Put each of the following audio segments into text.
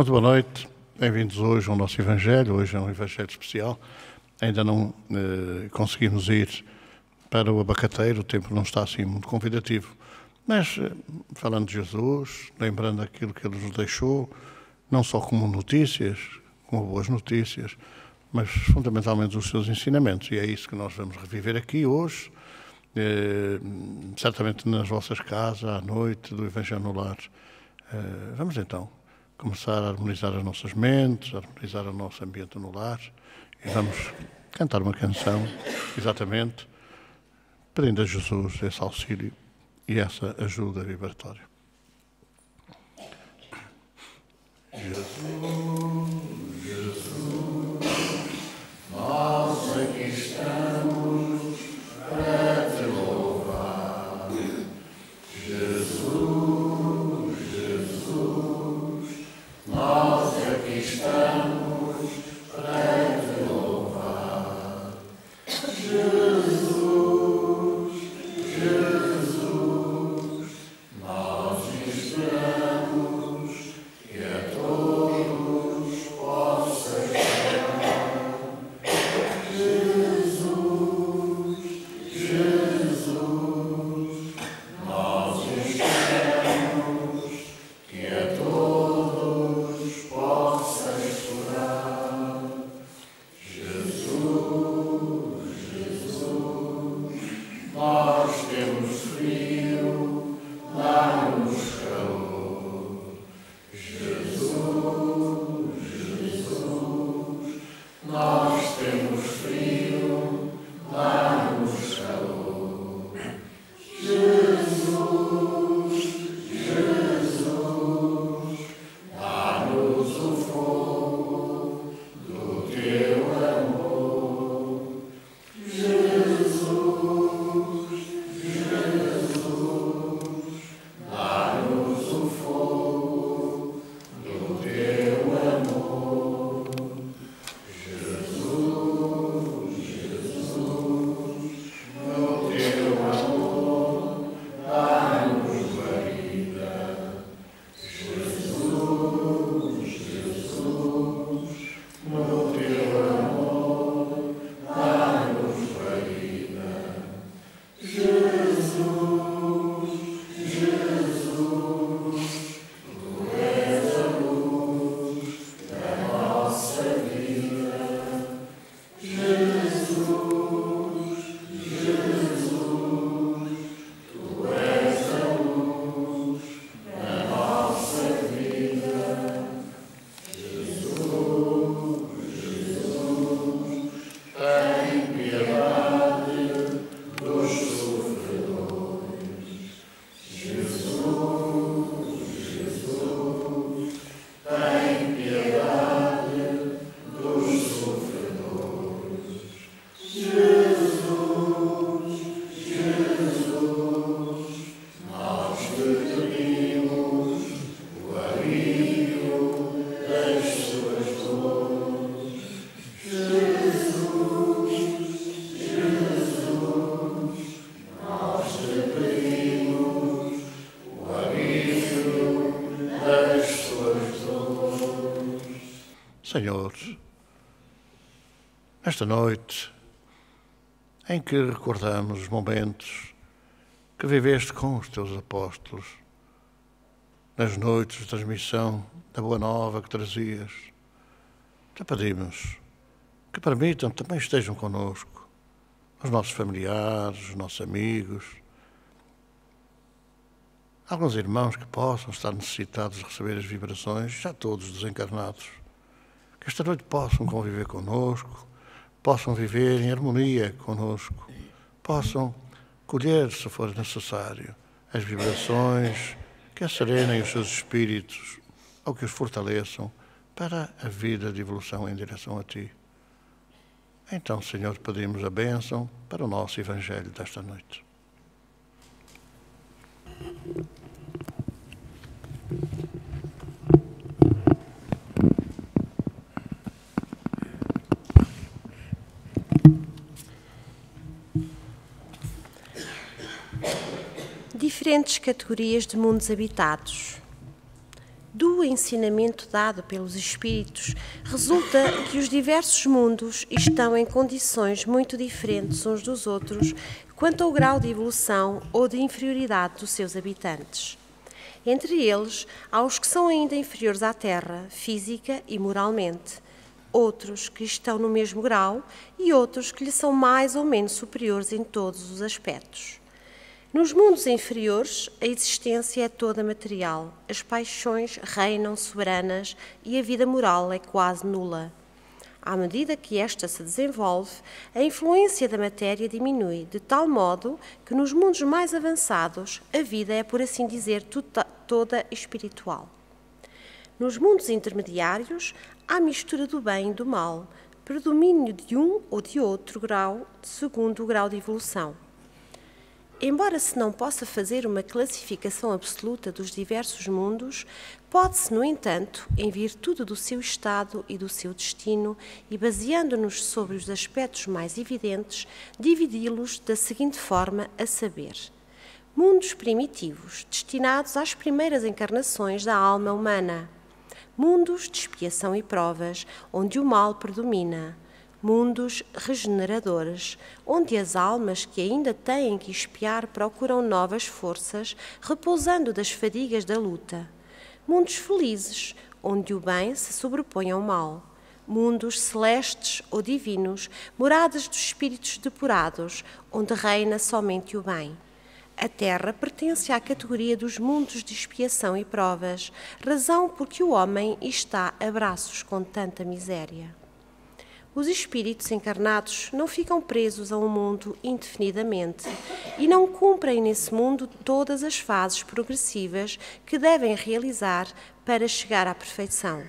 Muito boa noite, bem-vindos hoje ao nosso Evangelho. Hoje é um Evangelho especial. Ainda não eh, conseguimos ir para o abacateiro, o tempo não está assim muito convidativo. Mas, eh, falando de Jesus, lembrando aquilo que ele nos deixou, não só como notícias, como boas notícias, mas fundamentalmente os seus ensinamentos. E é isso que nós vamos reviver aqui hoje, eh, certamente nas vossas casas, à noite, do Evangelho no Lar. Eh, vamos então começar a harmonizar as nossas mentes, a harmonizar o nosso ambiente no lar. E vamos cantar uma canção, exatamente, pedindo a Jesus esse auxílio e essa ajuda vibratória. Jesus, Jesus, nós aqui estamos. Senhor, nesta noite em que recordamos os momentos que viveste com os teus apóstolos, nas noites de transmissão da Boa Nova que trazias, te pedimos que permitam que também estejam conosco os nossos familiares, os nossos amigos, alguns irmãos que possam estar necessitados de receber as vibrações, já todos desencarnados que esta noite possam conviver conosco, possam viver em harmonia conosco, possam colher, se for necessário, as vibrações que acerenem os seus espíritos ou que os fortaleçam para a vida de evolução em direção a Ti. Então, Senhor, pedimos a bênção para o nosso Evangelho desta noite. diferentes categorias de mundos habitados. Do ensinamento dado pelos espíritos, resulta que os diversos mundos estão em condições muito diferentes uns dos outros quanto ao grau de evolução ou de inferioridade dos seus habitantes. Entre eles, há os que são ainda inferiores à Terra, física e moralmente, outros que estão no mesmo grau e outros que lhe são mais ou menos superiores em todos os aspectos. Nos mundos inferiores, a existência é toda material, as paixões reinam soberanas e a vida moral é quase nula. À medida que esta se desenvolve, a influência da matéria diminui, de tal modo que nos mundos mais avançados, a vida é, por assim dizer, toda espiritual. Nos mundos intermediários, há mistura do bem e do mal, predomínio de um ou de outro grau, segundo o grau de evolução. Embora se não possa fazer uma classificação absoluta dos diversos mundos, pode-se, no entanto, em virtude do seu estado e do seu destino e baseando-nos sobre os aspectos mais evidentes, dividi-los da seguinte forma a saber: mundos primitivos, destinados às primeiras encarnações da alma humana; mundos de expiação e provas, onde o mal predomina; mundos regeneradores, onde as almas que ainda têm que espiar procuram novas forças, repousando das fadigas da luta. Mundos felizes, onde o bem se sobrepõe ao mal. Mundos celestes ou divinos, moradas dos espíritos depurados, onde reina somente o bem. A Terra pertence à categoria dos mundos de expiação e provas, razão por que o homem está a braços com tanta miséria os espíritos encarnados não ficam presos a um mundo indefinidamente e não cumprem nesse mundo todas as fases progressivas que devem realizar para chegar à perfeição.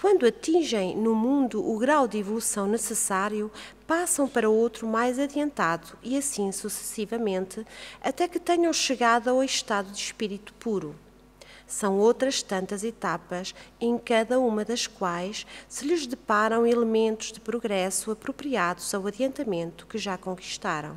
Quando atingem no mundo o grau de evolução necessário, passam para outro mais adiantado e assim sucessivamente, até que tenham chegado ao estado de espírito puro. São outras tantas etapas, em cada uma das quais se lhes deparam elementos de progresso apropriados ao adiantamento que já conquistaram.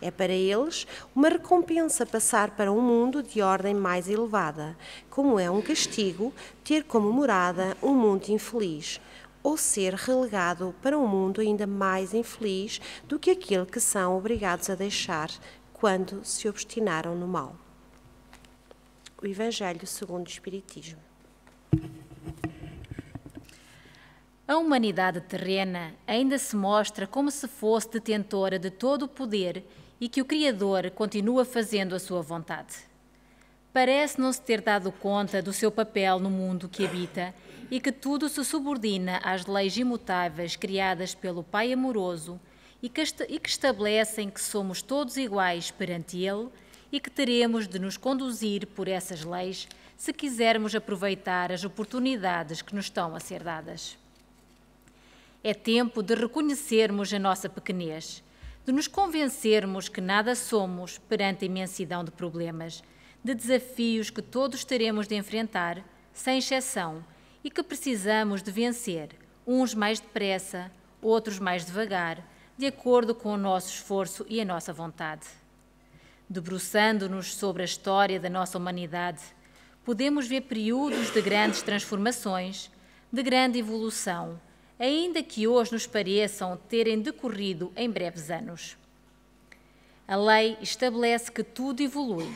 É para eles uma recompensa passar para um mundo de ordem mais elevada, como é um castigo ter como morada um mundo infeliz, ou ser relegado para um mundo ainda mais infeliz do que aquele que são obrigados a deixar quando se obstinaram no mal o Evangelho segundo o Espiritismo. A humanidade terrena ainda se mostra como se fosse detentora de todo o poder e que o Criador continua fazendo a sua vontade. Parece não se ter dado conta do seu papel no mundo que habita e que tudo se subordina às leis imutáveis criadas pelo Pai amoroso e que estabelecem que somos todos iguais perante Ele e que teremos de nos conduzir por essas leis se quisermos aproveitar as oportunidades que nos estão a ser dadas. É tempo de reconhecermos a nossa pequenez, de nos convencermos que nada somos perante a imensidão de problemas, de desafios que todos teremos de enfrentar, sem exceção, e que precisamos de vencer, uns mais depressa, outros mais devagar, de acordo com o nosso esforço e a nossa vontade. Debruçando-nos sobre a história da nossa humanidade, podemos ver períodos de grandes transformações, de grande evolução, ainda que hoje nos pareçam terem decorrido em breves anos. A lei estabelece que tudo evolui,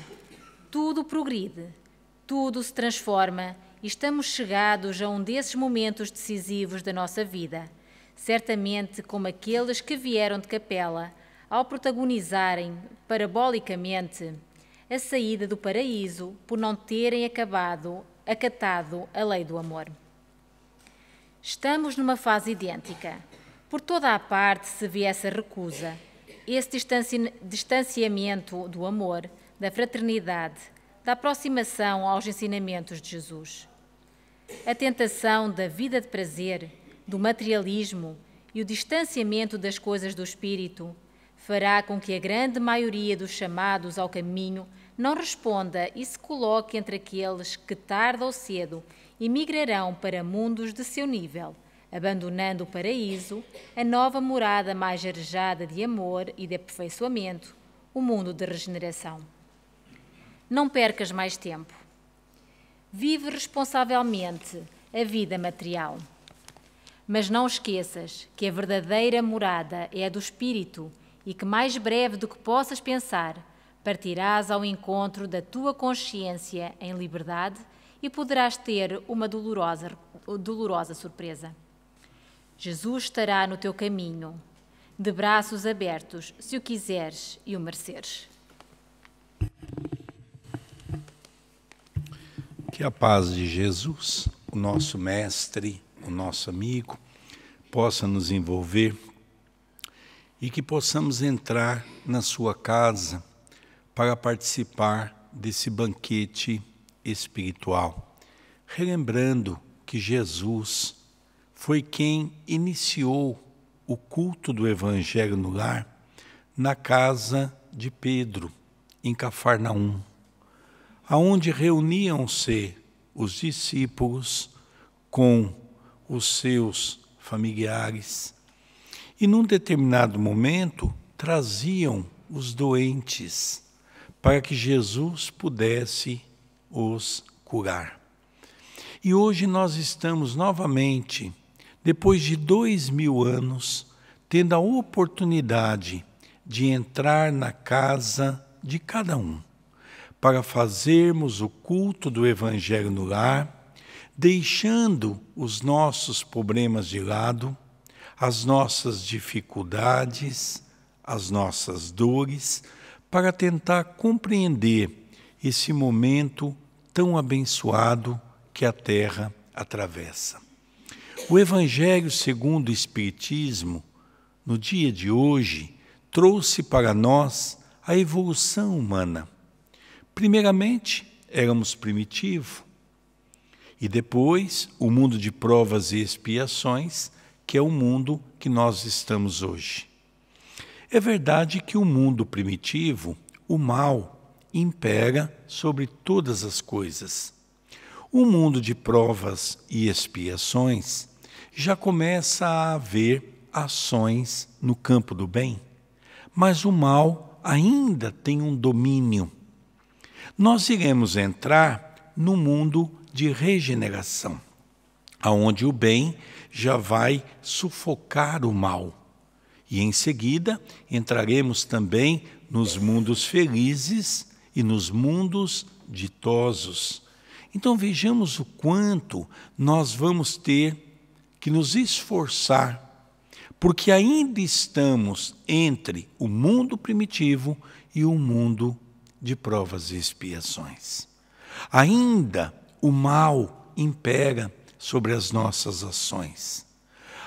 tudo progride, tudo se transforma e estamos chegados a um desses momentos decisivos da nossa vida, certamente como aqueles que vieram de Capela ao protagonizarem parabolicamente a saída do paraíso por não terem acabado, acatado a lei do amor. Estamos numa fase idêntica. Por toda a parte se vê essa recusa, esse distanciamento do amor, da fraternidade, da aproximação aos ensinamentos de Jesus. A tentação da vida de prazer, do materialismo e o distanciamento das coisas do espírito fará com que a grande maioria dos chamados ao caminho não responda e se coloque entre aqueles que, tarde ou cedo, emigrarão para mundos de seu nível, abandonando o paraíso, a nova morada mais arejada de amor e de aperfeiçoamento, o mundo de regeneração. Não percas mais tempo. Vive responsavelmente a vida material. Mas não esqueças que a verdadeira morada é a do espírito e que mais breve do que possas pensar, partirás ao encontro da tua consciência em liberdade e poderás ter uma dolorosa, dolorosa surpresa. Jesus estará no teu caminho, de braços abertos, se o quiseres e o mereceres. Que a paz de Jesus, o nosso Mestre, o nosso amigo, possa nos envolver e que possamos entrar na sua casa para participar desse banquete espiritual, relembrando que Jesus foi quem iniciou o culto do Evangelho no lar na casa de Pedro, em Cafarnaum, aonde reuniam-se os discípulos com os seus familiares, e num determinado momento traziam os doentes para que Jesus pudesse os curar. E hoje nós estamos novamente, depois de dois mil anos, tendo a oportunidade de entrar na casa de cada um, para fazermos o culto do Evangelho no lar, deixando os nossos problemas de lado as nossas dificuldades, as nossas dores, para tentar compreender esse momento tão abençoado que a Terra atravessa. O Evangelho segundo o Espiritismo, no dia de hoje, trouxe para nós a evolução humana. Primeiramente, éramos primitivos e depois, o mundo de provas e expiações que é o mundo que nós estamos hoje. É verdade que o mundo primitivo, o mal, impera sobre todas as coisas. O mundo de provas e expiações já começa a haver ações no campo do bem, mas o mal ainda tem um domínio. Nós iremos entrar no mundo de regeneração, aonde o bem já vai sufocar o mal. E em seguida entraremos também nos mundos felizes e nos mundos ditosos. Então vejamos o quanto nós vamos ter que nos esforçar, porque ainda estamos entre o mundo primitivo e o mundo de provas e expiações. Ainda o mal impera sobre as nossas ações.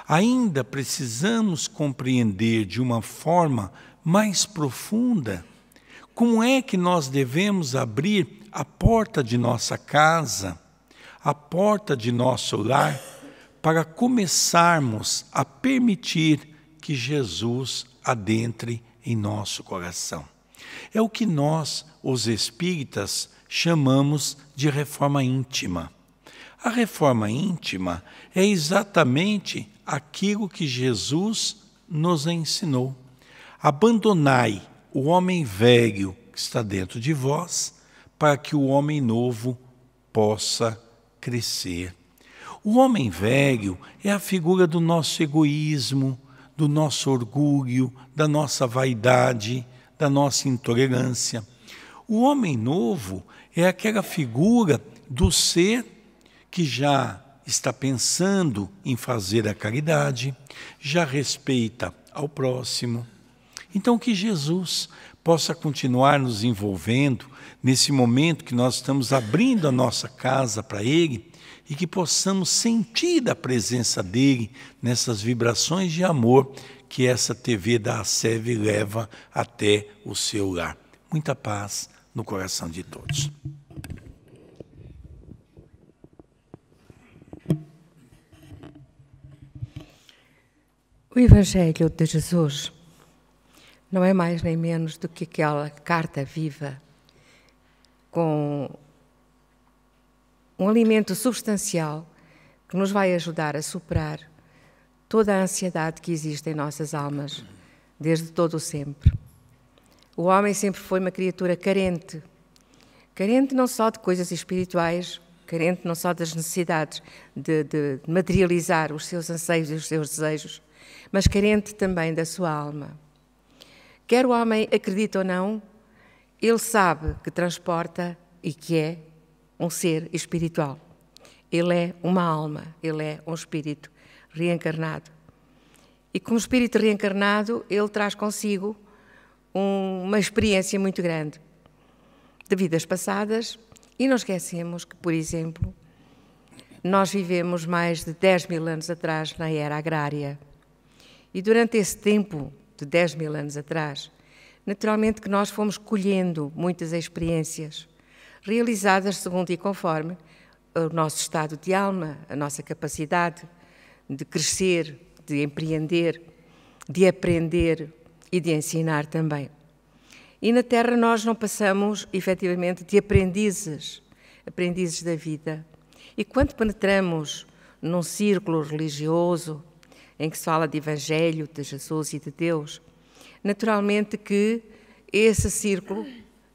Ainda precisamos compreender de uma forma mais profunda como é que nós devemos abrir a porta de nossa casa, a porta de nosso lar, para começarmos a permitir que Jesus adentre em nosso coração. É o que nós, os espíritas, chamamos de reforma íntima. A reforma íntima é exatamente aquilo que Jesus nos ensinou. Abandonai o homem velho que está dentro de vós, para que o homem novo possa crescer. O homem velho é a figura do nosso egoísmo, do nosso orgulho, da nossa vaidade, da nossa intolerância. O homem novo é aquela figura do ser que já está pensando em fazer a caridade, já respeita ao próximo. Então, que Jesus possa continuar nos envolvendo nesse momento que nós estamos abrindo a nossa casa para Ele e que possamos sentir a presença dele nessas vibrações de amor que essa TV da ASEV leva até o seu lar. Muita paz no coração de todos. O Evangelho de Jesus não é mais nem menos do que aquela carta viva com um alimento substancial que nos vai ajudar a superar toda a ansiedade que existe em nossas almas desde todo o sempre. O homem sempre foi uma criatura carente, carente não só de coisas espirituais, carente não só das necessidades de, de materializar os seus anseios e os seus desejos, mas carente também da sua alma. Quer o homem acredite ou não, ele sabe que transporta e que é um ser espiritual. Ele é uma alma, ele é um espírito reencarnado. E como espírito reencarnado, ele traz consigo uma experiência muito grande de vidas passadas e não esquecemos que, por exemplo, nós vivemos mais de 10 mil anos atrás na era agrária. E durante esse tempo, de 10 mil anos atrás, naturalmente que nós fomos colhendo muitas experiências, realizadas segundo e conforme o nosso estado de alma, a nossa capacidade de crescer, de empreender, de aprender e de ensinar também. E na Terra nós não passamos, efetivamente, de aprendizes, aprendizes da vida. E quando penetramos num círculo religioso, em que se fala de Evangelho, de Jesus e de Deus, naturalmente que esse círculo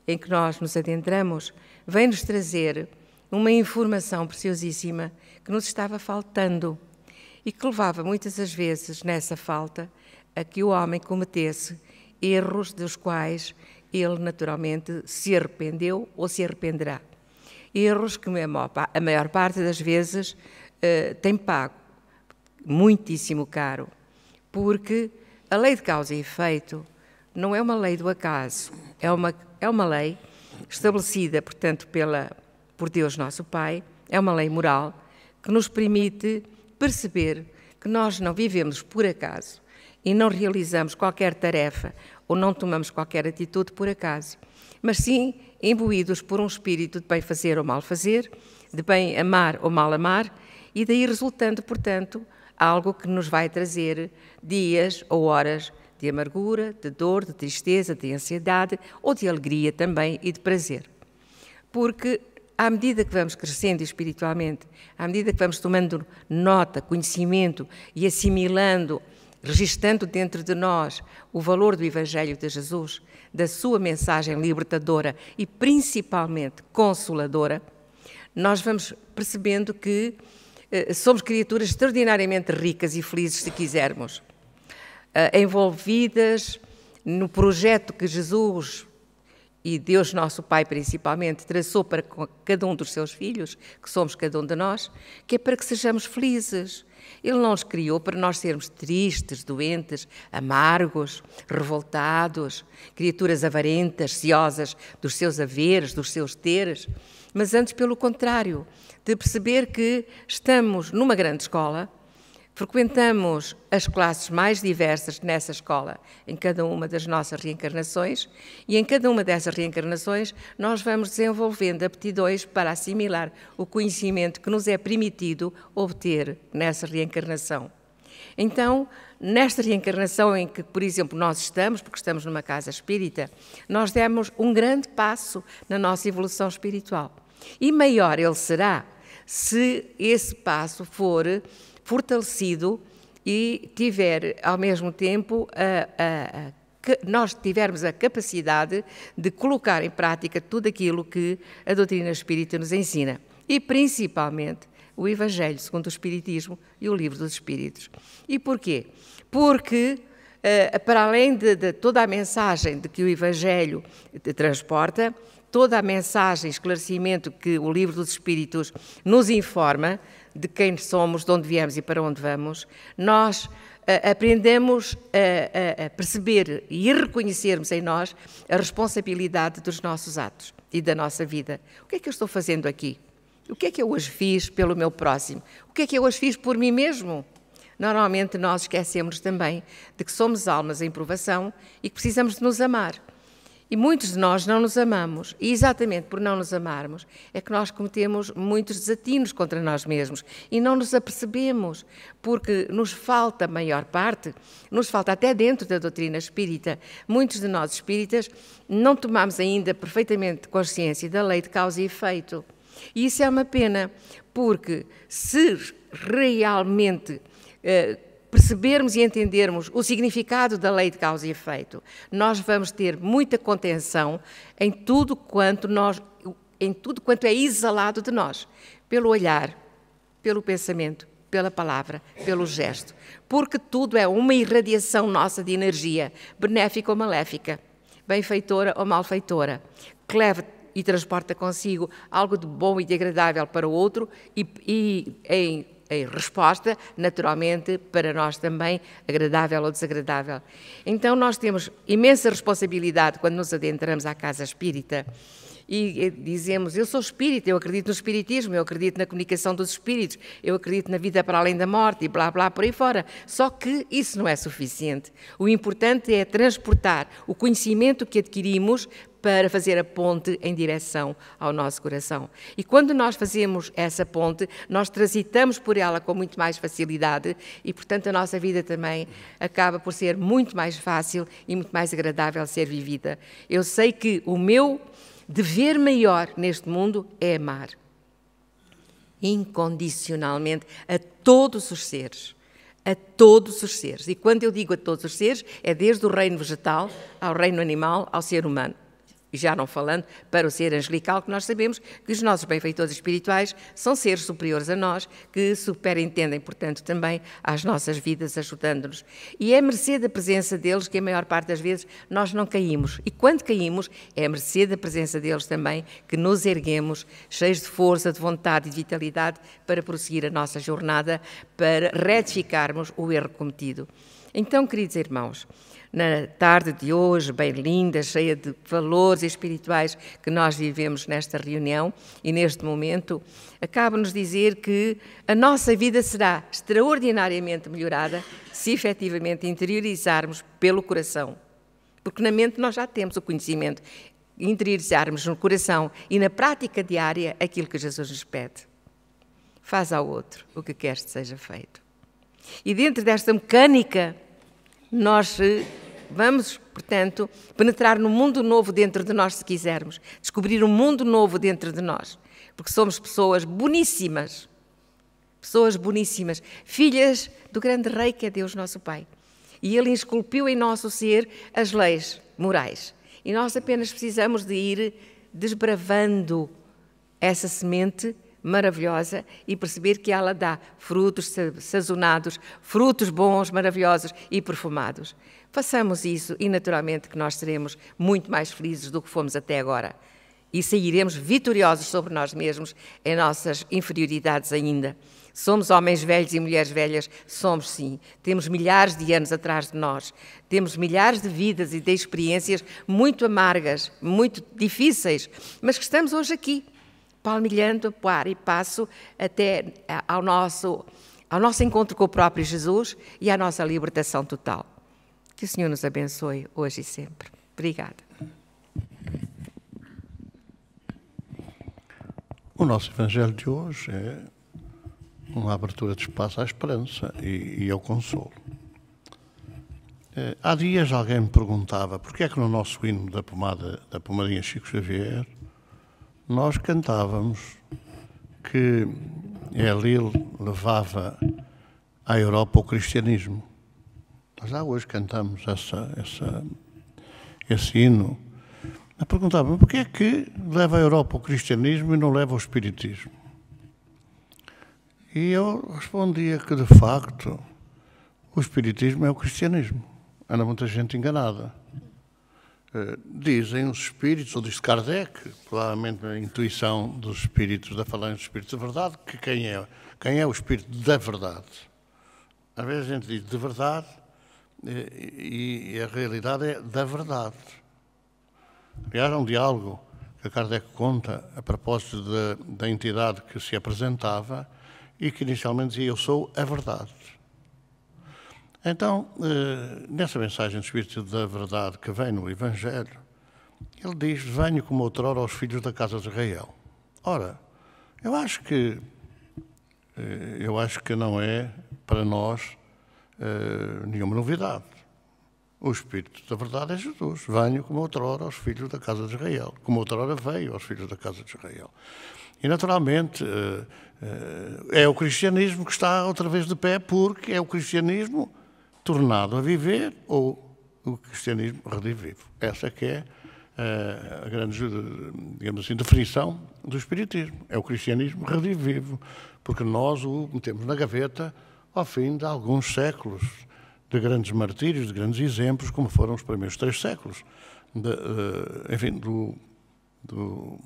em que nós nos adentramos vem nos trazer uma informação preciosíssima que nos estava faltando e que levava muitas as vezes nessa falta a que o homem cometesse erros dos quais ele naturalmente se arrependeu ou se arrependerá. Erros que a maior parte das vezes eh, tem pago muitíssimo caro, porque a lei de causa e efeito não é uma lei do acaso, é uma, é uma lei estabelecida, portanto, pela, por Deus nosso Pai, é uma lei moral que nos permite perceber que nós não vivemos por acaso e não realizamos qualquer tarefa ou não tomamos qualquer atitude por acaso, mas sim imbuídos por um espírito de bem fazer ou mal fazer, de bem amar ou mal amar, e daí resultando, portanto, algo que nos vai trazer dias ou horas de amargura, de dor, de tristeza, de ansiedade ou de alegria também e de prazer. Porque à medida que vamos crescendo espiritualmente, à medida que vamos tomando nota, conhecimento e assimilando, registando dentro de nós o valor do Evangelho de Jesus, da sua mensagem libertadora e principalmente consoladora, nós vamos percebendo que eh, somos criaturas extraordinariamente ricas e felizes, se quisermos, eh, envolvidas no projeto que Jesus e Deus nosso Pai principalmente traçou para cada um dos seus filhos, que somos cada um de nós, que é para que sejamos felizes. Ele não os criou para nós sermos tristes, doentes, amargos, revoltados, criaturas avarentas, ciosas dos seus haveres, dos seus teres mas antes pelo contrário, de perceber que estamos numa grande escola, frequentamos as classes mais diversas nessa escola, em cada uma das nossas reencarnações, e em cada uma dessas reencarnações nós vamos desenvolvendo aptidões para assimilar o conhecimento que nos é permitido obter nessa reencarnação. Então, nesta reencarnação em que, por exemplo, nós estamos, porque estamos numa casa espírita, nós demos um grande passo na nossa evolução espiritual. E maior ele será se esse passo for fortalecido e tiver, ao mesmo tempo, a, a, a que nós tivermos a capacidade de colocar em prática tudo aquilo que a doutrina espírita nos ensina. E principalmente o Evangelho segundo o Espiritismo e o Livro dos Espíritos. E porquê? Porque, eh, para além de, de toda a mensagem de que o Evangelho eh, transporta, toda a mensagem, esclarecimento que o Livro dos Espíritos nos informa de quem somos, de onde viemos e para onde vamos, nós eh, aprendemos a, eh, eh, a, perceber e a reconhecermos em nós a responsabilidade dos nossos atos e da nossa vida. O que é que eu estou fazendo aqui? O que é que eu hoje fiz pelo meu próximo? O que é que eu hoje fiz por mim mesmo? Normalmente nós esquecemos também de que somos almas em provação e que precisamos de nos amar. E muitos de nós não nos amamos. E exatamente por não nos amarmos é que nós cometemos muitos desatinos contra nós mesmos e não nos apercebemos, porque nos falta a maior parte, nos falta até dentro da doutrina espírita. Muitos de nós espíritas não tomamos ainda perfeitamente consciência da lei de causa e efeito. E isso é uma pena, porque se realmente eh, percebermos e entendermos o significado da lei de causa e efeito, nós vamos ter muita contenção em tudo quanto nós em tudo quanto é exalado de nós, pelo olhar, pelo pensamento, pela palavra, pelo gesto, porque tudo é uma irradiação nossa de energia, benéfica ou maléfica, benfeitora ou malfeitora, que leva e transporta consigo algo de bom e de agradável para o outro e, e em em resposta, naturalmente, para nós também, agradável ou desagradável. Então, nós temos imensa responsabilidade quando nos adentramos à casa espírita e eh, dizemos: Eu sou espírita, eu acredito no espiritismo, eu acredito na comunicação dos espíritos, eu acredito na vida para além da morte e blá blá por aí fora. Só que isso não é suficiente. O importante é transportar o conhecimento que adquirimos para fazer a ponte em direção ao nosso coração. E quando nós fazemos essa ponte, nós transitamos por ela com muito mais facilidade e, portanto, a nossa vida também acaba por ser muito mais fácil e muito mais agradável ser vivida. Eu sei que o meu dever maior neste mundo é amar incondicionalmente a todos os seres. A todos os seres. E quando eu digo a todos os seres, é desde o reino vegetal ao reino animal ao ser humano e já não falando para o ser angelical, que nós sabemos que os nossos benfeitores espirituais são seres superiores a nós, que superentendem, portanto, também as nossas vidas, ajudando-nos. E é a mercê da presença deles que a maior parte das vezes nós não caímos. E quando caímos, é a mercê da presença deles também que nos erguemos, cheios de força, de vontade e de vitalidade, para prosseguir a nossa jornada, para retificarmos o erro cometido. Então, queridos irmãos, na tarde de hoje, bem linda, cheia de valores espirituais que nós vivemos nesta reunião e neste momento, acaba-nos dizer que a nossa vida será extraordinariamente melhorada se efetivamente interiorizarmos pelo coração. Porque na mente nós já temos o conhecimento, interiorizarmos no coração e na prática diária aquilo que Jesus nos pede. Faz ao outro o que queres que seja feito. E dentro desta mecânica nós eh, vamos, portanto, penetrar no mundo novo dentro de nós, se quisermos, descobrir um mundo novo dentro de nós, porque somos pessoas boníssimas, pessoas boníssimas, filhas do grande Rei que é Deus nosso Pai. E Ele esculpiu em nosso ser as leis morais. E nós apenas precisamos de ir desbravando essa semente maravilhosa e perceber que ela dá frutos sazonados, frutos bons, maravilhosos e perfumados. Façamos isso e naturalmente que nós seremos muito mais felizes do que fomos até agora e sairemos vitoriosos sobre nós mesmos em nossas inferioridades ainda. Somos homens velhos e mulheres velhas, somos sim. Temos milhares de anos atrás de nós. Temos milhares de vidas e de experiências muito amargas, muito difíceis, mas que estamos hoje aqui palmilhando para e passo até eh, ao nosso, ao nosso encontro com o próprio Jesus e à nossa libertação total. Que o Senhor nos abençoe hoje e sempre. Obrigada. O nosso Evangelho de hoje é uma abertura de espaço à esperança e, e ao consolo. Eh, há dias alguém me perguntava por que é que no nosso hino da pomada da pomadinha Chico Xavier nós cantávamos que Elil levava à Europa o cristianismo. Nós já hoje cantamos essa, essa, esse hino. Eu perguntava, porquê é que leva à Europa o cristianismo e não leva o espiritismo? E eu respondia que, de facto, o espiritismo é o cristianismo. Anda muita gente enganada. Eh, dizem os espíritos, ou diz Kardec, provavelmente a intuição dos espíritos, da falange dos espíritos da verdade, que quem é, quem é o espírito da verdade? Às vezes a gente diz de verdade eh, e, a realidade é da verdade. Aliás, há um diálogo que Kardec conta a propósito de, da entidade que se apresentava e que inicialmente dizia: Eu sou a verdade. Então, eh, nessa mensagem do Espírito da Verdade que vem no Evangelho, ele diz: Venho como outrora aos filhos da casa de Israel. Ora, eu acho que eh, eu acho que não é para nós eh, nenhuma novidade. O Espírito da Verdade é Jesus. Venho como outrora aos filhos da casa de Israel, como outrora veio aos filhos da casa de Israel. E, naturalmente, é o cristianismo que está outra vez de pé, porque é o cristianismo tornado a viver ou o cristianismo redivivo. Essa que é eh, a grande, digamos assim, definição do espiritismo. É o cristianismo redivivo, porque nós o metemos na gaveta ao fim de alguns séculos de grandes martírios, de grandes exemplos, como foram os primeiros três séculos, de, eh, enfim, do, do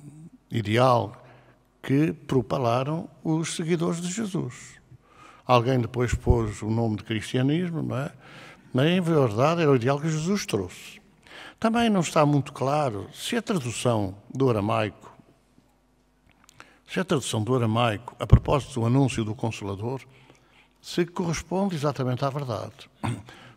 ideal que propalaram os seguidores de Jesus. Alguém depois pôs o nome de cristianismo, não é? Mas, em verdade, era o ideal que Jesus trouxe. Também não está muito claro se a tradução do aramaico, se a tradução do aramaico, a propósito do anúncio do Consolador, se corresponde exatamente à verdade.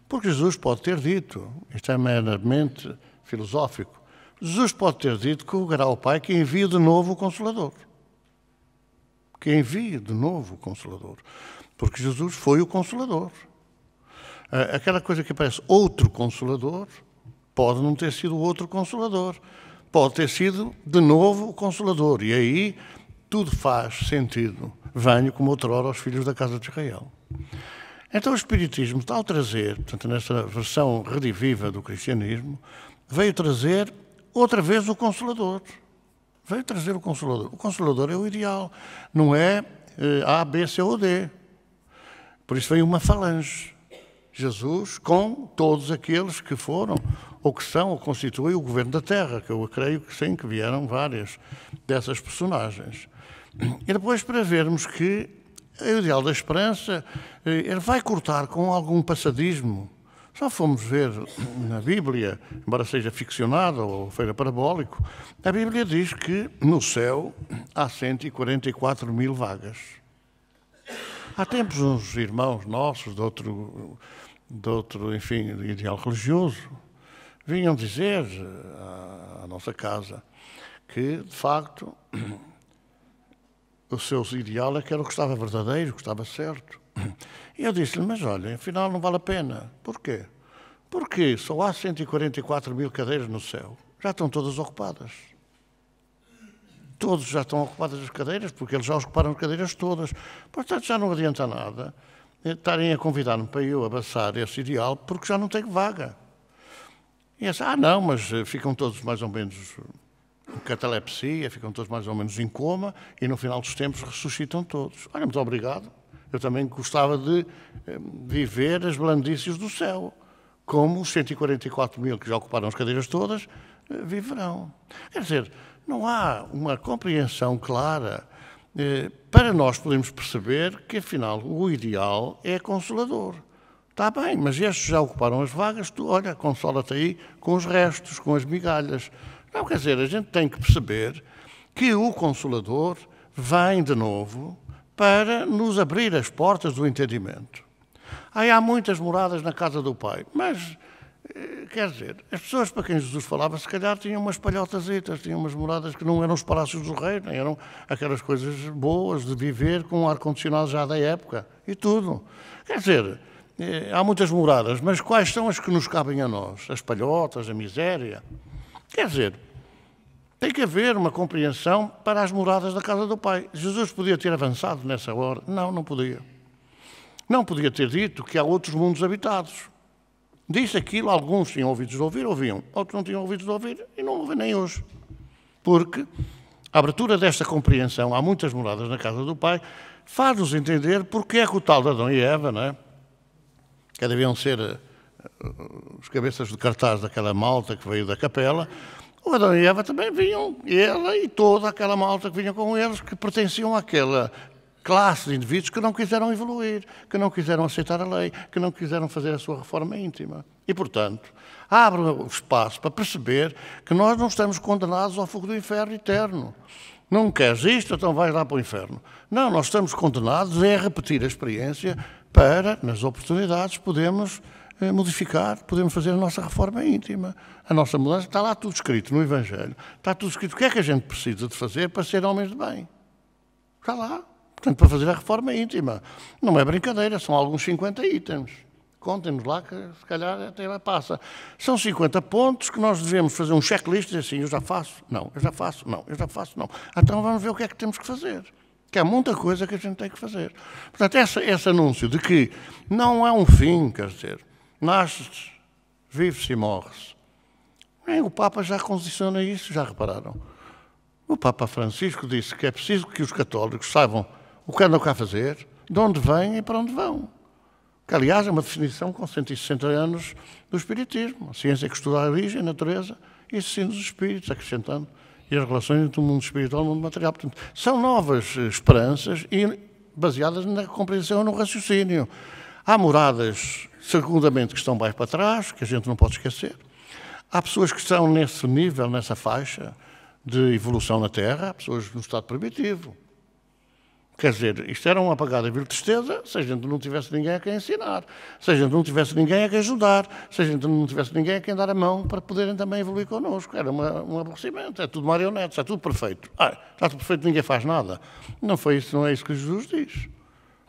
Porque Jesus pode ter dito, isto é meramente filosófico, Jesus pode ter dito que o ao Pai que envia de novo o Consolador. Que envia de novo o Consolador. Porque Jesus foi o consolador. Ah, aquela coisa que aparece outro consolador pode não ter sido outro consolador. Pode ter sido, de novo, o consolador. E aí tudo faz sentido. Venho como outrora aos filhos da casa de Israel. Então o Espiritismo, ao trazer, portanto, nesta versão rediviva do cristianismo, veio trazer outra vez o Consolador. Veio trazer o Consolador. O Consolador é o ideal, não é eh, A, B, C ou D. Por isso veio uma falange. Jesus com todos aqueles que foram, ou que são, ou constituem o governo da Terra, que eu creio que sim, que vieram várias dessas personagens. E depois para vermos que o ideal da esperança, eh, ele vai cortar com algum passadismo. só fomos ver na Bíblia, embora seja ficcionada ou feira parabólico, a Bíblia diz que no céu há 144 mil vagas. Há tempos uns irmãos nossos de outro, de outro enfim, ideal religioso, vinham dizer à, eh, à nossa casa que, de facto, o seu ideal é que era o que estava verdadeiro, o que estava certo. E eu disse-lhe, mas olha, afinal não vale a pena. Porquê? Porque só há 144 mil cadeiras no céu. Já estão todas ocupadas todos já estão ocupadas as cadeiras, porque eles já ocuparam as cadeiras todas. Portanto, já não adianta nada eh, estarem a convidar-me para eu abraçar esse ideal, porque já não tenho vaga. E essa, ah, não, mas eh, ficam todos mais ou menos eh, em catalepsia, ficam todos mais ou menos em coma e no final dos tempos ressuscitam todos. Olha, muito obrigado. Eu também gostava de viver as blandícies do céu, como os 144 mil que já ocuparam as cadeiras todas viverão. Quer dizer, não há uma compreensão clara eh, para nós podemos perceber que, afinal, o ideal é consolador. Está bem, mas estes já ocuparam as vagas, tu, olha, consola-te aí com os restos, com as migalhas. Não, quer dizer, a gente tem que perceber que o consolador vem de novo para nos abrir as portas do entendimento. Aí há muitas moradas na casa do Pai, mas eh, quer dizer, as pessoas para quem Jesus falava, se calhar, tinham umas palhotazitas, tinham umas moradas que não eram os palácios do rei, nem eram aquelas coisas boas de viver com ar-condicionado já da época e tudo. Quer dizer, eh, há muitas moradas, mas quais são as que nos cabem a nós? As palhotas, a miséria? Quer dizer, tem que haver uma compreensão para as moradas da casa do Pai. Jesus podia ter avançado nessa hora? Não, não podia. Não podia ter dito que há outros mundos habitados disse aquilo, alguns tinham ouvidos de ouvir, ouviam, outros não tinham ouvidos de ouvir e não ouvem nem hoje. Porque a abertura desta compreensão, há muitas moradas na casa do Pai, faz-nos entender porque é que o tal de Adão e Eva, não é? que deviam ser eh, os cabeças de cartaz daquela malta que veio da capela, o Adão e Eva também vinham, ela e toda aquela malta que vinha com eles, que pertenciam àquela classes de indivíduos que não quiseram evoluir, que não quiseram aceitar a lei, que não quiseram fazer a sua reforma íntima. E, portanto, abre o espaço para perceber que nós não estamos condenados ao fogo do inferno eterno. Não queres isto, então vais lá para o inferno. Não, nós estamos condenados a repetir a experiência para, nas oportunidades, podemos eh, modificar, podemos fazer a nossa reforma íntima, a nossa mudança. Está lá tudo escrito no Evangelho. Está tudo escrito o que é que a gente precisa de fazer para ser homens de bem. Está lá. Portanto, para fazer a reforma é íntima. Não é brincadeira, são alguns 50 itens. Contem-nos lá que se calhar até lá passa. São 50 pontos que nós devemos fazer um checklist e dizer assim, eu já faço, não, eu já faço, não, eu já faço, não. Então vamos ver o que é que temos que fazer. Que há muita coisa que a gente tem que fazer. Portanto, essa, esse anúncio de que não é um fim, quer dizer, vive-se e morre se o Papa já condiciona isso, já repararam. O Papa Francisco disse que é preciso que os católicos saibam o que andam cá a fazer, de onde vêm e para onde vão. Que, aliás, é uma definição com 160 anos do Espiritismo. A ciência que estuda a origem, a natureza e os ensinos dos espíritos, acrescentando, e as relações entre o mundo espiritual e o mundo material. Portanto, são novas esperanças e baseadas na compreensão e no raciocínio. Há moradas, segundamente, que estão mais para trás, que a gente não pode esquecer. Há pessoas que estão nesse nível, nessa faixa de evolução na Terra, há pessoas no estado primitivo, Quer dizer, isto era uma apagada de tristeza se a gente não tivesse ninguém a quem ensinar, se a gente não tivesse ninguém a quem ajudar, se a gente não tivesse ninguém a quem dar a mão para poderem também evoluir connosco. Era uma, um aborrecimento, é tudo marionetes, é tudo perfeito. Ah, está tudo perfeito, ninguém faz nada. Não foi isso, não é isso que Jesus diz.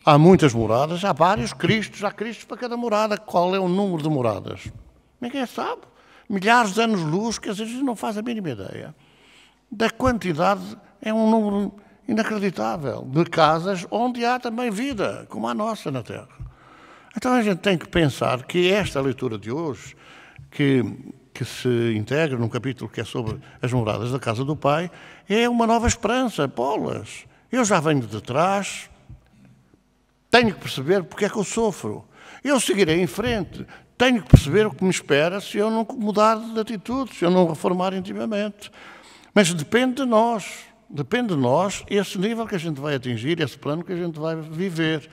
Há muitas moradas, há vários Cristos, há Cristos para cada morada. Qual é o número de moradas? Ninguém sabe. Milhares de anos-luz, que às vezes não faz a mínima ideia. Da quantidade, é um número inacreditável de casas onde há também vida, como a nossa na Terra. Então a gente tem que pensar que esta leitura de hoje, que, que se integra num capítulo que é sobre as moradas da casa do Pai, é uma nova esperança. Bolas, eu já venho de trás, tenho que perceber porque é que eu sofro. Eu seguirei em frente, tenho que perceber o que me espera se eu não mudar de atitude, se eu não reformar intimamente. Mas depende de nós. Depende de nós esse nível que a gente vai atingir, esse plano que a gente vai viver.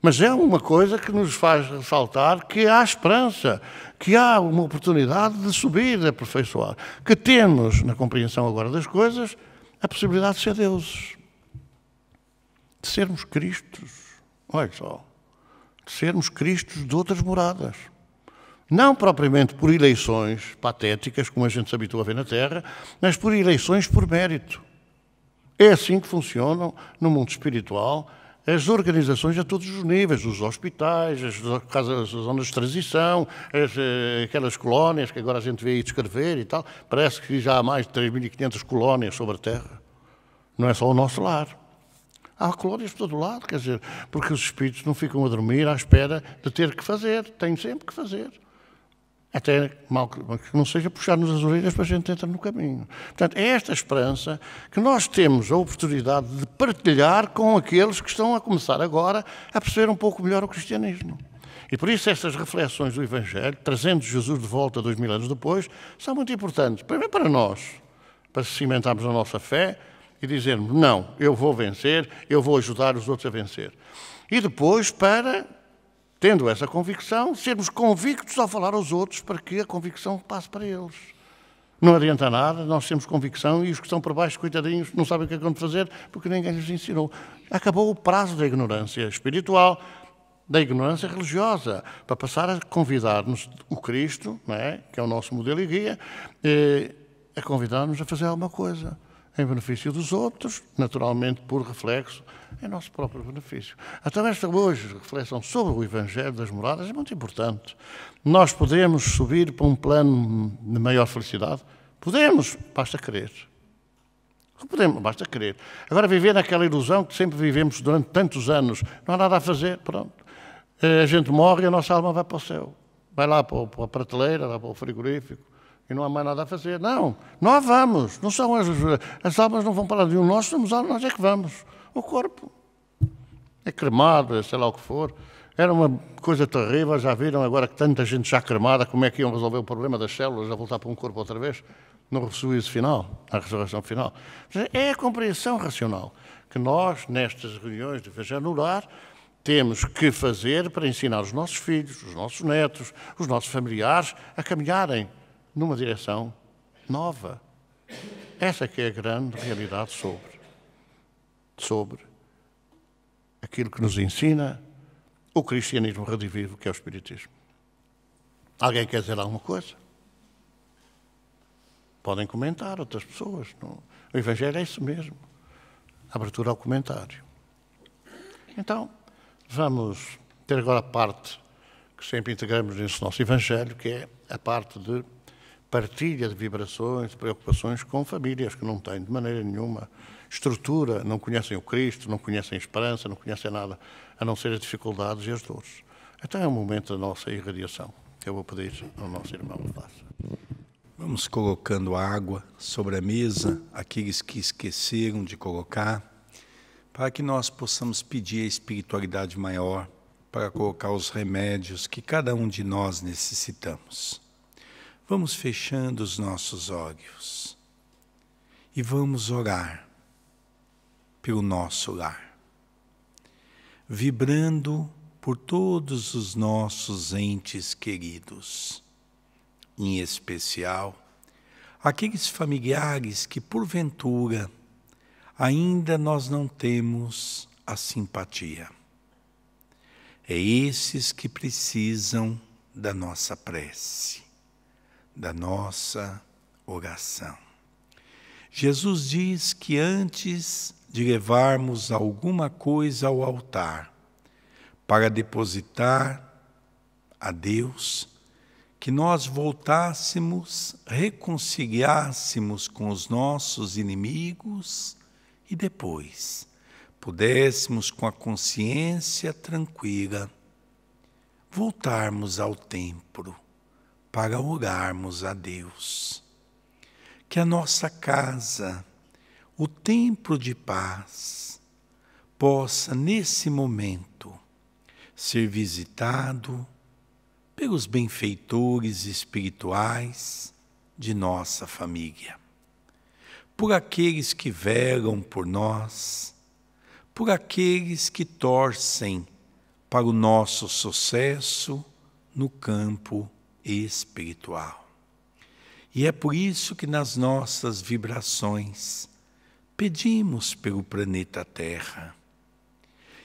Mas é uma coisa que nos faz ressaltar que há esperança, que há uma oportunidade de subir, de aperfeiçoar, que temos, na compreensão agora das coisas, a possibilidade de ser deuses, de sermos Cristos. Olha só, de sermos Cristos de outras moradas. Não propriamente por eleições patéticas, como a gente se habitua a ver na Terra, mas por eleições por mérito é assim que funcionam no mundo espiritual as organizações a todos os níveis, os hospitais, as, casas, as zonas de transição, as, eh, aquelas colónias que agora a gente vê aí descrever e tal. Parece que já há mais de 3.500 colónias sobre a Terra. Não é só o nosso lar. Há colónias por todo lado, quer dizer, porque os espíritos não ficam a dormir à espera de ter que fazer, têm sempre que fazer até mal que não seja puxar-nos as orelhas para a gente entrar no caminho. Portanto, é esta esperança que nós temos a oportunidade de partilhar com aqueles que estão a começar agora a perceber um pouco melhor o cristianismo. E por isso estas reflexões do Evangelho, trazendo Jesus de volta dois mil anos depois, são muito importantes. Primeiro para nós, para cimentarmos a nossa fé e dizermos, não, eu vou vencer, eu vou ajudar os outros a vencer. E depois para tendo essa convicção, sermos convictos ao falar aos outros para que a convicção passe para eles. Não adianta nada, nós temos convicção e os que estão por baixo, coitadinhos, não sabem o que é que vão fazer porque ninguém lhes ensinou. Acabou o prazo da ignorância espiritual, da ignorância religiosa, para passar a convidar-nos o Cristo, não é? que é o nosso modelo e guia, eh, a convidar-nos a fazer alguma coisa em benefício dos outros, naturalmente por reflexo em nosso próprio benefício. Então, esta hoje reflexão sobre o Evangelho das Moradas é muito importante. Nós podemos subir para um plano de maior felicidade? Podemos, basta querer. Podemos, basta querer. Agora, viver naquela ilusão que sempre vivemos durante tantos anos, não há nada a fazer, pronto. Eh, a gente morre e a nossa alma vai para o céu. Vai lá para a prateleira, lá para o frigorífico e não há mais nada a fazer. Não, nós vamos, não são as, as almas não vão para nenhum, nós somos almas, nós é que vamos. O corpo é cremado, é sei lá o que for. Era uma coisa terrível, já viram agora que tanta gente já cremada, como é que iam resolver o problema das células a voltar para um corpo outra vez? No juízo final, na ressurreição final. É a compreensão racional que nós, nestas reuniões de Evangelho no Lar, temos que fazer para ensinar os nossos filhos, os nossos netos, os nossos familiares a caminharem numa direção nova. Essa que é a grande realidade sobre. Sobre aquilo que nos ensina o cristianismo redivivo, que é o Espiritismo. Alguém quer dizer alguma coisa? Podem comentar outras pessoas. Não? O Evangelho é isso mesmo. Abertura ao comentário. Então, vamos ter agora a parte que sempre integramos nesse nosso Evangelho, que é a parte de partilha de vibrações, preocupações com famílias que não têm de maneira nenhuma estrutura, não conhecem o Cristo, não conhecem a esperança, não conhecem nada, a não ser as dificuldades e as dores. Então é o momento da nossa irradiação. que Eu vou pedir ao nosso irmão Lafassa. Vamos colocando água sobre a mesa, aqueles que esqueceram de colocar, para que nós possamos pedir a espiritualidade maior para colocar os remédios que cada um de nós necessitamos. Vamos fechando os nossos olhos e vamos orar pelo nosso lar, vibrando por todos os nossos entes queridos, em especial aqueles familiares que porventura ainda nós não temos a simpatia. É esses que precisam da nossa prece da nossa oração. Jesus diz que antes de levarmos alguma coisa ao altar para depositar a Deus, que nós voltássemos, reconciliássemos com os nossos inimigos e depois pudéssemos, com a consciência tranquila, voltarmos ao templo para orarmos a Deus. Que a nossa casa, o templo de paz, possa, nesse momento, ser visitado pelos benfeitores espirituais de nossa família, por aqueles que velam por nós, por aqueles que torcem para o nosso sucesso no campo espiritual. E é por isso que nas nossas vibrações pedimos pelo planeta Terra,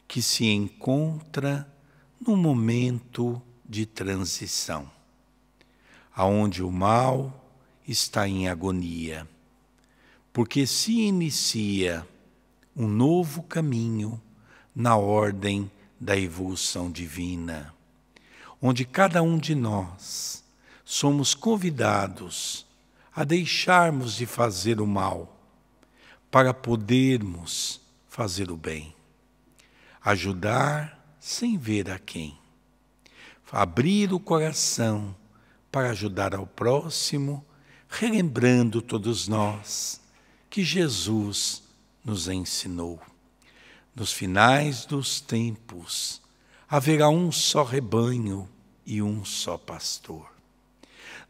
que se encontra num momento de transição, aonde o mal está em agonia, porque se inicia um novo caminho na ordem da evolução divina onde cada um de nós somos convidados a deixarmos de fazer o mal para podermos fazer o bem. Ajudar sem ver a quem. Abrir o coração para ajudar ao próximo, relembrando todos nós que Jesus nos ensinou. Nos finais dos tempos, haverá um só rebanho e um só pastor.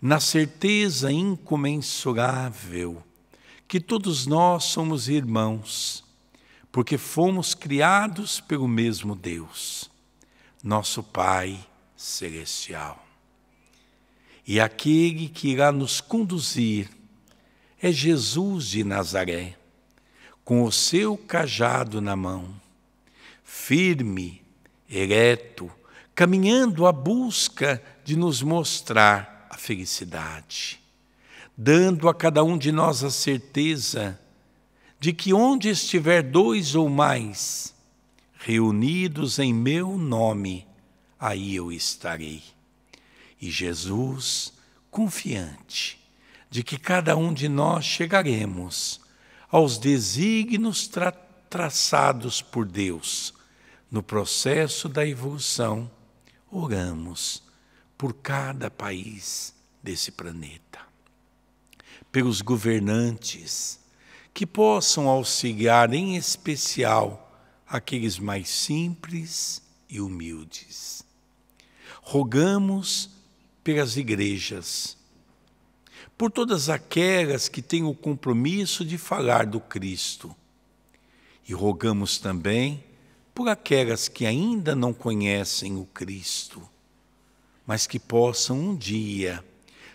Na certeza incomensurável que todos nós somos irmãos, porque fomos criados pelo mesmo Deus, nosso Pai Celestial. E aquele que irá nos conduzir é Jesus de Nazaré, com o seu cajado na mão, firme ereto, caminhando à busca de nos mostrar a felicidade, dando a cada um de nós a certeza de que onde estiver dois ou mais reunidos em meu nome, aí eu estarei. E Jesus, confiante de que cada um de nós chegaremos aos desígnios tra traçados por Deus no processo da evolução, oramos por cada país desse planeta, pelos governantes, que possam auxiliar em especial aqueles mais simples e humildes. Rogamos pelas igrejas, por todas aquelas que têm o compromisso de falar do Cristo. E rogamos também por aquelas que ainda não conhecem o Cristo, mas que possam um dia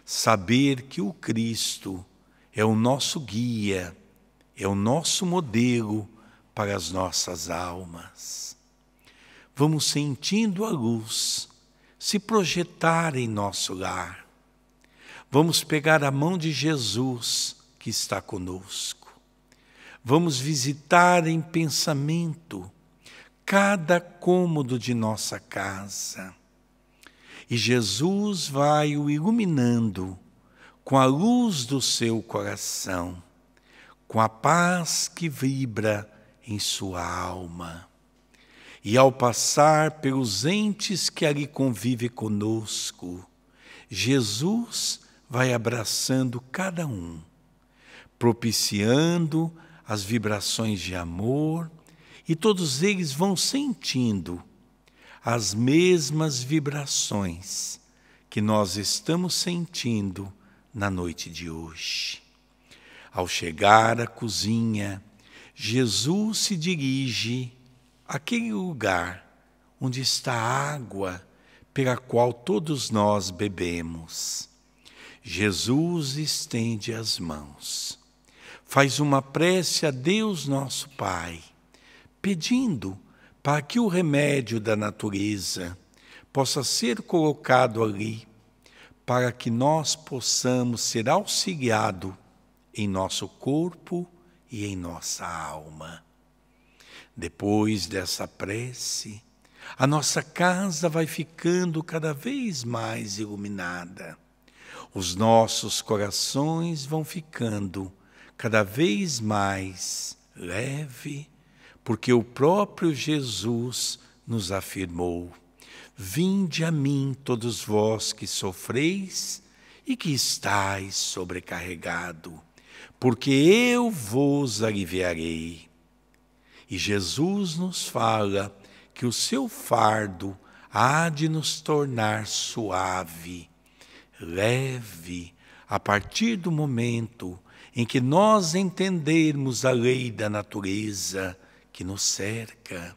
saber que o Cristo é o nosso guia, é o nosso modelo para as nossas almas. Vamos sentindo a luz se projetar em nosso lar. Vamos pegar a mão de Jesus que está conosco. Vamos visitar em pensamento cada cômodo de nossa casa. E Jesus vai o iluminando com a luz do seu coração, com a paz que vibra em sua alma. E ao passar pelos entes que ali convive conosco, Jesus vai abraçando cada um, propiciando as vibrações de amor, e todos eles vão sentindo as mesmas vibrações que nós estamos sentindo na noite de hoje. Ao chegar à cozinha, Jesus se dirige àquele lugar onde está a água pela qual todos nós bebemos. Jesus estende as mãos, faz uma prece a Deus nosso Pai pedindo para que o remédio da natureza possa ser colocado ali, para que nós possamos ser auxiliado em nosso corpo e em nossa alma. Depois dessa prece, a nossa casa vai ficando cada vez mais iluminada. Os nossos corações vão ficando cada vez mais leve porque o próprio Jesus nos afirmou: Vinde a mim, todos vós que sofreis e que estáis sobrecarregado, porque eu vos aliviarei. E Jesus nos fala que o seu fardo há de nos tornar suave, leve, a partir do momento em que nós entendermos a lei da natureza que nos cerca,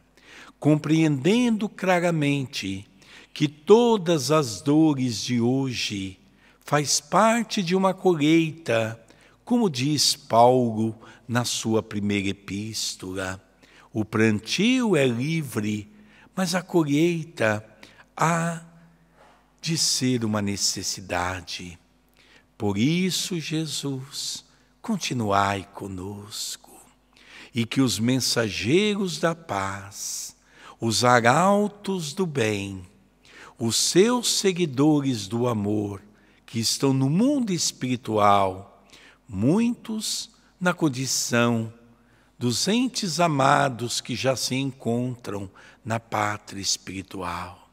compreendendo claramente que todas as dores de hoje faz parte de uma colheita, como diz Paulo na sua primeira epístola. O plantio é livre, mas a colheita há de ser uma necessidade. Por isso, Jesus, continuai conosco e que os mensageiros da paz, os arautos do bem, os seus seguidores do amor, que estão no mundo espiritual, muitos na condição dos entes amados que já se encontram na pátria espiritual.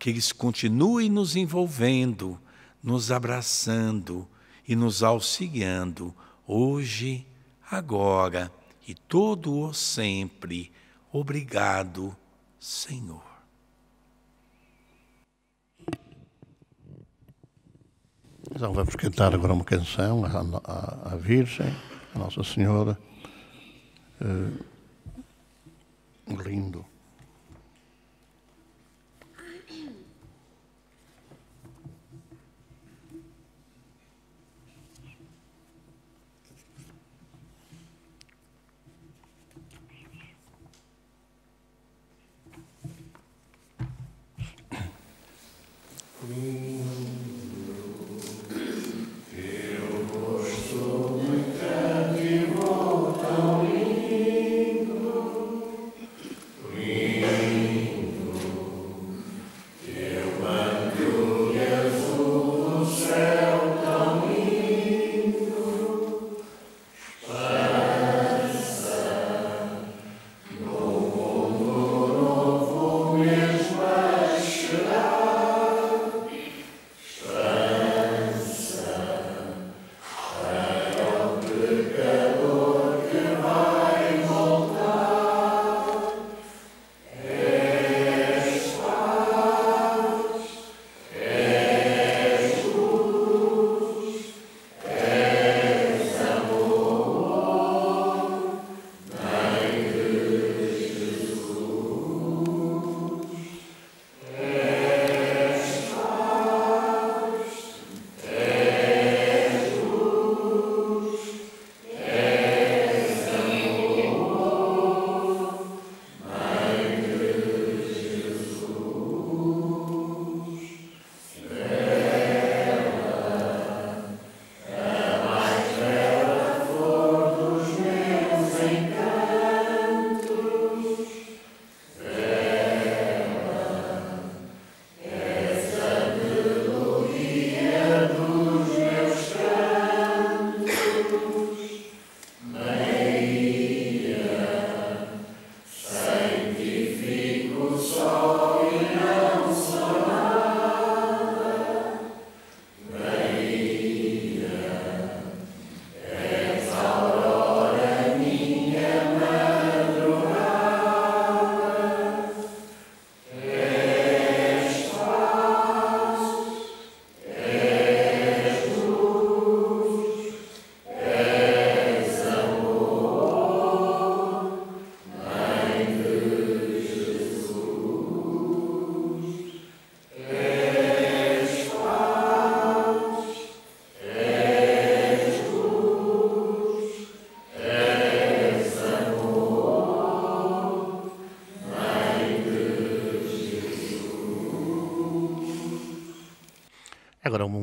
Que eles continuem nos envolvendo, nos abraçando e nos auxiliando hoje, agora e todo o sempre. Obrigado, Senhor. Então vamos cantar agora uma canção à, à, à Virgem, à Nossa Senhora. Uh, lindo. green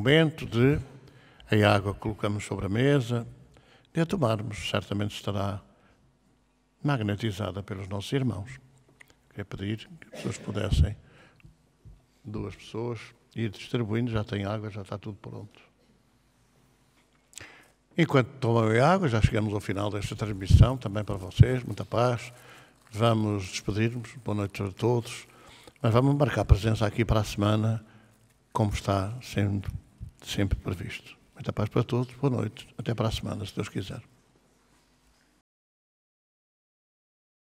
momento de a água que colocamos sobre a mesa, de a tomarmos, certamente estará magnetizada pelos nossos irmãos. Queria pedir que as pessoas pudessem, duas pessoas, ir distribuindo, já tem água, já está tudo pronto. Enquanto tomam a água, já chegamos ao final desta transmissão, também para vocês, muita paz. Vamos despedir-nos, boa noite a todos, mas vamos marcar presença aqui para a semana, como está sendo sempre previsto. Muita paz para todos, boa noite, até para a semana, se Deus quiser.